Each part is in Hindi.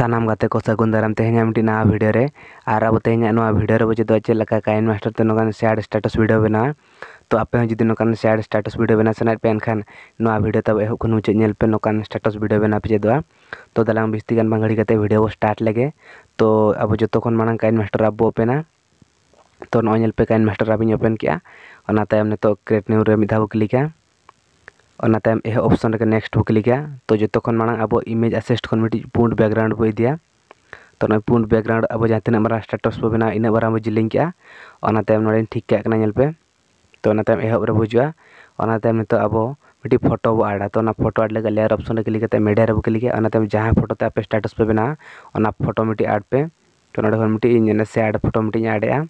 सामान गाते को सगुन दाराम तेहे ना भिडियो और अब तेहे भिडियो बुझे चलकर कैन मास्टर तो ना सैड स्टेटस भिडियो बना तो आप जी नौकर सैड स्टेटस भिडियो बना सेना पे एनखाना भिडियो तब एह मुचादे नौकर स्टेटस भिडियो बना पे तो दालम बिस्ती घड़ी करते भिडियो स्टार्ट लगे तो अब जो मांग कैन मास्टर अब ओपेना तो नौपे कैन मास्टर अब ओपन के तम न्यू रे दौ क्लिका अनाम यह ऑप्शन के नेक्स्ट बो क्लिका तो जो मांग अब इमेज एसेस्ट मिट्टी पुंड बैकग्राउंड बो इदा तो नो पुंड बैकग्राउंड अब तो तो तो जहाँ तीन मारा स्टेटस बो बना इन बारा जिलिंग कम नीन ठीक कापे तो एहबरे बुजुआम अब मिट्टी फोटो बो आडा तो फोटो आड लगा लेयर ऑप्शन क्लिक करते मीडिया बो क्लिकेम जहाँ फोटो ते स्टेटस पे बना फोटो मिट्टी आड पे तो नोटी से आड फोटो मिट्टी आडे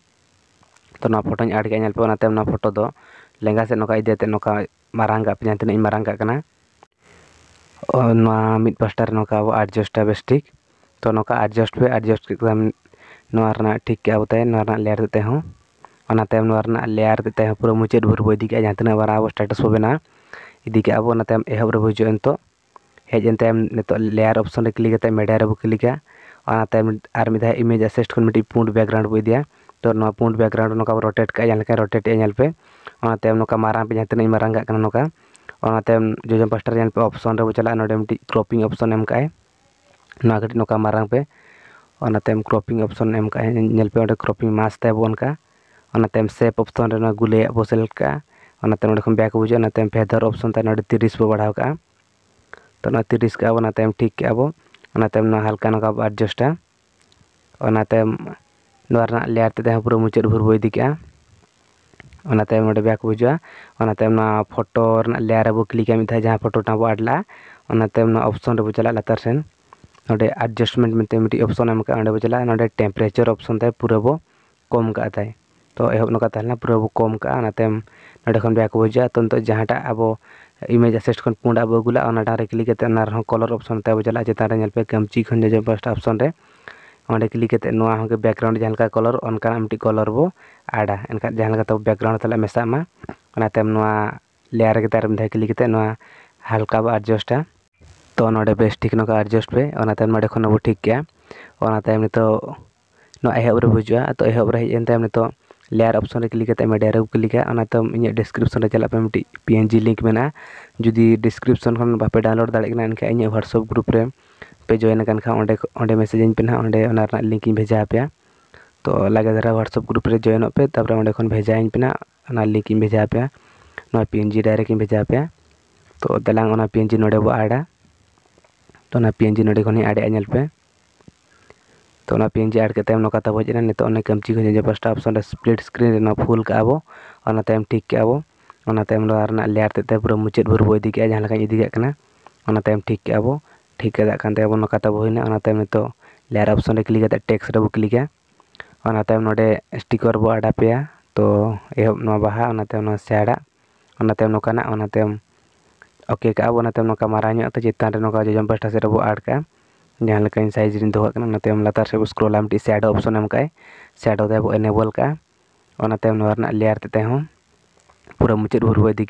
तो फोटो आडे फोटो लेंगा से नौका इदे नौका मारांगा पे जानते हैं मारांगा करना ना मिड पास्टा नौका वो एडजस्टा बेस ठीक तो नौका एडजस्ट पे एडजस्ट ना ठीक ना लेयर देते हैं लेयर देते हैं पूरा मुचाद भर बो इे जहाँ तना बार स्टेटस बना इदे अब एहबरे हजू नित हजन नित लेयर अपशन क्लिक मेडिया रू क्लिका इमेज एसेस्ट को मिट्टी पुंड बैकग्राउंड बो इे तो पुंड बैकग्राउंड नौका रोटेट कहे रोटेट पे मारांग जोजन पास्टर जानपे अपशन रे चलना क्रपिंग अपशन एम का ना मारांगे क्रपिंग अपशन एम कालपे क्रपिंग मास तेबाते सेफ अपशन गुले बसल बैक बुझे फेदर अपशन त्रिस बो बढ़ाव का तो त्रिस का ठीक के हल्का ना एडजस्टा लेयर तेहे पूरा मुचाद भूरबो इदी के ᱚᱱᱟ ᱛᱟᱭᱚᱢ ᱱᱚᱰᱮ ᱵᱮᱠ ᱵᱩᱡᱩᱜᱼᱟ ᱚᱱᱟ ᱛᱟᱭᱚᱢ ᱱᱚᱣᱟ ᱯᱷᱳᱴᱳ ᱨᱮᱱᱟᱜ ᱞᱮᱭᱟᱨ ᱨᱮᱵᱚ ᱠᱞᱤᱠᱟ ᱢᱤᱫ ᱫᱷᱟᱣ ᱡᱟᱦᱟᱸ ᱯᱷᱳᱴᱳ ᱴᱟᱜ ᱵᱚ ᱟᱫ ᱞᱟᱜᱼᱟ ᱚᱱᱟ ᱛᱟᱭᱚᱢ ᱱᱚᱣᱟ ᱚᱯᱥᱚᱱ ᱨᱮᱵᱚ ᱪᱟᱞᱟᱜᱼᱟ ᱞᱟᱛᱟᱨ ᱥᱮᱱ ᱱᱚᱰᱮ ᱮᱰᱡᱟᱥᱴᱢᱮᱱᱴ ᱢᱮᱱᱛᱮ ᱢᱤᱫᱴᱤᱡ ᱚᱯᱥᱚᱱ ᱮᱢ ᱠᱟᱜᱼᱟ ᱚᱸᱰᱮ ᱵᱚ ᱪᱟᱞᱟᱜᱼᱟ ᱱᱚᱰᱮ ᱴᱮᱢᱯᱟᱨᱮᱪᱟᱨ ᱚᱯᱥᱚᱱ ᱛᱟᱭ ᱯᱩᱨᱟᱹ ᱵᱚ ᱠᱚᱢ ᱠᱟᱜ ᱛᱟᱭ ᱛᱚ ᱮᱦᱚᱵ ᱱᱚᱝᱠᱟ ᱛᱟᱦᱮᱸ ᱞᱮᱱᱟ ᱯᱩᱨᱟᱹ ᱵᱚ ᱠᱚᱢ ᱠᱟᱜᱼᱟ ᱚᱱᱟ ᱛᱟᱭᱚᱢ ᱱᱚᱰᱮ ᱠᱷᱚᱱ ᱵᱮᱠ ᱵᱩᱡᱩᱜᱼᱟ ᱛᱚ ᱱᱤᱛᱚᱜ ᱡᱟᱦᱟᱸᱴᱟᱜ ᱟᱵᱚ ᱤᱢᱮᱡᱽ ᱮᱥᱮᱥᱴ ᱠᱷᱚᱱ ᱯᱩᱸᱰᱟᱜ ᱵᱚ ᱟᱹᱜᱩ ᱞᱟᱜᱼᱟ ᱚᱱᱟᱴᱟᱜ ᱨᱮ ᱠᱞᱤᱠ ᱠᱟᱛᱮᱫ ᱚᱱᱟ ᱨᱮᱦᱚᱸ ᱠᱚᱞᱟᱨ ᱚᱯᱥᱚᱱ ᱛᱮᱵᱚ ᱪᱟᱞᱟᱜᱼᱟ ᱪᱮᱛᱟᱱ ᱨᱮ ᱧᱮᱞ ᱯᱮ ᱠᱟᱹᱢᱪᱤ ᱠᱷᱚᱱ ᱡᱚᱡᱚ ᱯᱟᱥᱴᱟ ᱚᱯᱥᱚᱱ ᱨᱮ ᱚᱸᱰᱮ ᱠᱞᱤᱠ ᱠᱟᱛᱮᱫ ᱱᱚᱣᱟ ᱦᱚᱸ ᱵᱮᱠᱜᱨᱟᱣᱩᱱᱰ ᱡᱟᱦᱟᱸ ᱞᱮᱠᱟ ᱠᱟᱞᱟᱨ ᱚᱱᱠᱟᱱᱟᱜ ᱢᱤᱫᱴᱤᱡ ᱠᱟᱞᱟᱨ ᱵᱚ ᱟᱰᱟ ᱮᱱᱠᱷᱟᱱ ᱡᱟᱦᱟᱸ ᱞᱮᱠᱟ ᱛᱟᱵᱚ ᱵᱮᱠᱜᱨᱟᱣᱩᱱᱰ ᱛᱟᱞᱮ ᱢᱮᱥᱟᱜ ᱢᱟ ᱚᱱᱟ ᱛᱟᱭᱚᱢ ᱱᱚᱣᱟ ᱞᱮᱭᱟᱨ ᱨᱮᱜᱮ ᱟᱨ ᱢᱤᱫ ᱫᱷᱟᱣ ᱠᱞᱤᱠ ᱠᱟᱛᱮᱫ ᱱᱚᱣᱟ ᱦᱟᱞᱠᱟ ᱵᱚ ᱟᱰᱡᱟᱥᱴᱟ ᱛᱚ ᱱᱚᱰᱮ ᱵᱮᱥ ᱴᱷᱤᱠ ᱱᱚᱝᱠᱟ ᱟᱰᱡᱟᱥᱴ ᱯᱮ ᱚᱱᱟ ᱛᱟᱭᱚᱢ ᱱᱚᱰᱮ ᱠᱷᱚᱱ ᱵᱚ ᱴᱷᱤᱠ ᱠᱮᱜᱼᱟ ᱚᱱᱟ ᱛᱟᱭᱚᱢ ᱱᱤᱛᱚᱜ ᱱᱚᱣᱟ ᱮᱦᱚᱵ ᱨᱮ ᱵᱩᱡᱩᱜᱼᱟ ᱛᱚ ᱮᱦᱚᱵ ᱨᱮ ᱦᱮᱡ ᱮᱱ ᱛᱟᱭᱚᱢ ᱱᱤᱛᱚᱜ ᱞᱮᱭᱟᱨ ᱚᱯᱥᱚᱱ ᱨᱮ ᱠᱞᱤᱠ ᱠᱟᱛᱮᱫ ᱢᱮ ᱰᱟᱭᱨᱮᱠᱴ ᱠᱞᱤᱠᱟ ᱚᱱᱟ ᱛᱟᱭᱚᱢ ᱤᱧᱟᱹᱜ ᱰᱤᱥᱠᱨᱤᱯᱥᱚᱱ ᱨᱮ ᱪᱟᱞᱟᱜ ᱯᱮ ᱢᱤᱫᱴᱤᱡ ᱯᱤ ᱮᱱ ᱡᱤ ᱞᱤᱝᱠ ᱢᱮᱱᱟᱜᱼᱟ ᱡᱩᱫᱤ ᱰᱤᱥᱠᱨᱤᱯᱥᱚᱱ ᱠᱷᱚᱱ ᱵᱟᱯᱮ ᱰᱟᱣᱩᱱᱞᱳᱰ ᱫᱟᱲᱮᱭᱟᱜ ᱠᱟᱱᱟ ᱮᱱᱠᱷᱟᱱ ᱤᱧᱟᱹᱜ ᱦᱳᱣᱟᱴᱥᱚᱯ ᱜᱨᱩᱯ ᱨᱮ पे जॉन अगर खान मेसेज पे ना अंतर लिंक भेजा पे तो लगे दारा ह्वाट्सअप ग्रुप जॉन पे तक भेजा पे ना लिंक भेजा पे ना पी एन जी डायरेक्ट भेजा पे तो दलांग पी एन जी नोब आडा तो पी एन जी नोड़े ही आडेपे तो पी एन जी आड के ना तब हजना नितने कमची को पास्टा अपशन स्प्लीट स्क्रीन फुल कहते ठीक कहते लेयर तेत पूरा मुचाद भरबो इदी के जहाँ इदी के ठीक कहो ठीकता बहुना लेयर अपशन क्लिक टेक्सट बो क्लिका और ना स्टिकर बो आडापे तो एहत सेम ओके मारा चितान ना जजम पास्टा सब आड का जहाँ लेकिन सैज रही दोहे लतार से स्क्रोल सेडो अपशन सेडो दे एनेबल का लेयर तेहूँ पूरा मुचाद भूर बो इदी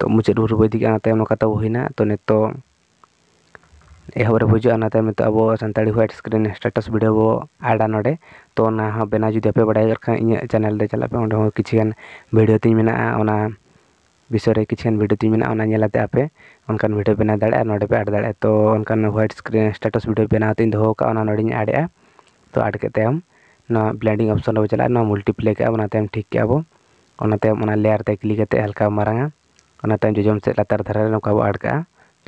तो मुचाद भूर बो इदी ना बहुना तो नितों हजारे अब सानी ह्वाइट स्क्रीन स्टेटस भिडियो बो आडा नोड़े तो बना जुदी आप बड़ा खान इन चैनल चलापे किन भिडियो तीन विषय कि भिडियो तीन आपे अनकान भिडियो बना दाड़ा पे एड दाड़ा तो अनकान ह्वाइट स्क्रीन स्टेटस भिडियो बना तीन दौका नोड़ी एड तो एड के तम ब्लैंडिंग अपशन चलना मल्टीप्ले कम ठीक के अब लेयर क्लिक हल्का मारा जजम से लतार धारे नौका बो आड़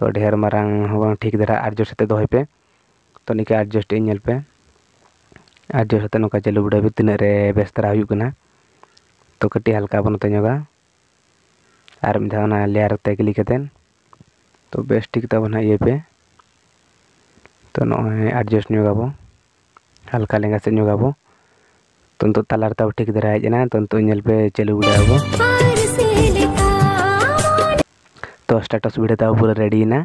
ᱛᱚ ᱰᱷᱮᱨ ᱢᱟᱨᱟᱝ ᱦᱚᱸ ᱵᱟᱝ ᱴᱷᱤᱠ ᱫᱷᱟᱨᱟ ᱟᱨᱡᱚᱥ ᱠᱟᱛᱮ ᱫᱚᱦᱚᱭ ᱯᱮ ᱛᱚ ᱱᱤᱝᱠᱟᱹ ᱟᱨᱡᱚᱥᱴ ᱧᱮᱞ ᱯᱮ ᱟᱨᱡᱚᱥ ᱠᱟᱛᱮ ᱱᱚᱝᱠᱟ ᱪᱟᱹᱞᱩ ᱵᱤᱰᱟᱹᱣ ᱯᱮ ᱛᱤᱱᱟᱹᱜ ᱨᱮ ᱵᱮᱥ ᱫᱷᱟᱨᱟ ᱦᱩᱭᱩᱜ ᱠᱟᱱᱟ ᱛᱚ ᱠᱟᱹᱴᱤᱡ ᱦᱟᱞᱠᱟ ᱵᱚᱱ ᱱᱚᱛᱮ ᱧᱚᱜᱟ ᱟᱨ ᱢᱤᱫ ᱫᱷᱟᱣ ᱚᱱᱟ ᱞᱮᱭᱟᱨ ᱛᱮ ᱠᱞᱤᱠ ᱠᱟᱛᱮ ᱛᱚ ᱵᱮᱥ ᱴᱷᱤᱠ ᱛᱟᱵᱚᱱ ᱦᱟᱸᱜ ᱤᱭᱟᱹ ᱯᱮ ᱛᱚ ᱱᱚᱜᱼᱚᱭ ᱟᱨᱡᱚᱥᱴ ᱧᱚᱜᱟᱵᱚ ᱦᱟᱞᱠᱟ ᱞᱮᱸᱜᱟ ᱥᱮᱫ ᱧᱚᱜᱟᱵᱚ ᱛᱚ ᱱᱤᱛᱚᱜ ᱛᱟᱞᱟ ᱨᱮᱛᱟᱵᱚ ᱴᱷᱤᱠ ᱫᱷᱟᱨᱟ ᱦᱮᱡ ᱮᱱᱟ ᱛᱚ ᱱᱤᱛᱚᱜ ᱧᱮᱞ ᱯᱮ ᱪᱟᱹᱞᱩ ᱵᱤᱰᱟᱹᱣᱟᱵᱚ ᱛᱚ ᱥᱴᱮᱴᱟᱥ ᱵᱷᱤᱰᱤᱭᱳ ᱛᱟᱵᱚ ᱯᱩᱨᱟᱹ ᱨᱮᱰᱤᱭᱮᱱᱟ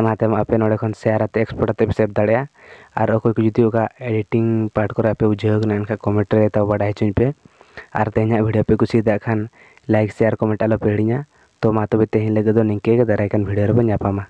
ᱚᱱᱟᱛᱮ ᱟᱯᱮ ᱱᱚᱰᱮ ᱠᱷᱚᱱ ᱥᱮᱭᱟᱨ ᱟᱛᱮ ᱮᱠᱥᱯᱳᱨᱴ ᱟᱛᱮ ᱯᱮ ᱥᱮᱵᱷ ᱫᱟᱲᱮᱭᱟᱜᱼᱟ ᱟᱨ ᱚᱠᱚᱭ ᱠᱚ ᱡᱩᱫᱤ ᱚᱠᱟ ᱮᱰᱤᱴᱤᱝ ᱯᱟᱨᱴ ᱠᱚᱨᱮ ᱟᱯᱮ ᱵᱩᱡᱷᱟᱹᱣ ᱠᱟᱱᱟ ᱮᱱᱠᱷᱟᱱ ᱠᱚᱢᱮᱱᱴ ᱨᱮ ᱛᱟᱵᱚ ᱵᱟᱰᱟᱭ ᱦᱚᱪᱚᱧ ᱯᱮ ᱟᱨ ᱛᱮᱦᱮᱧᱟᱜ ᱵᱷᱤᱰᱤᱭᱳ ᱯᱮ ᱠᱩᱥᱤᱭᱟᱫᱟ ᱠᱷᱟᱱ ᱞᱟᱭᱤᱠ ᱥᱮᱭᱟᱨ ᱠᱚᱢᱮᱱᱴ ᱟᱞᱚᱯᱮ ᱦᱤᱲᱤᱧᱟ ᱛᱚ ᱢᱟ ᱛᱚᱵᱮ ᱛᱮᱦᱮᱧ ᱞᱟᱹᱜᱤᱫ ᱫᱚ ᱱᱤᱝᱠᱟᱹ ᱜᱮ ᱫᱟᱨᱟᱭ ᱠᱟᱱ ᱵᱷᱤᱰᱤᱭᱳ ᱨᱮᱵᱚᱱ ᱧᱟᱯᱟᱢᱟ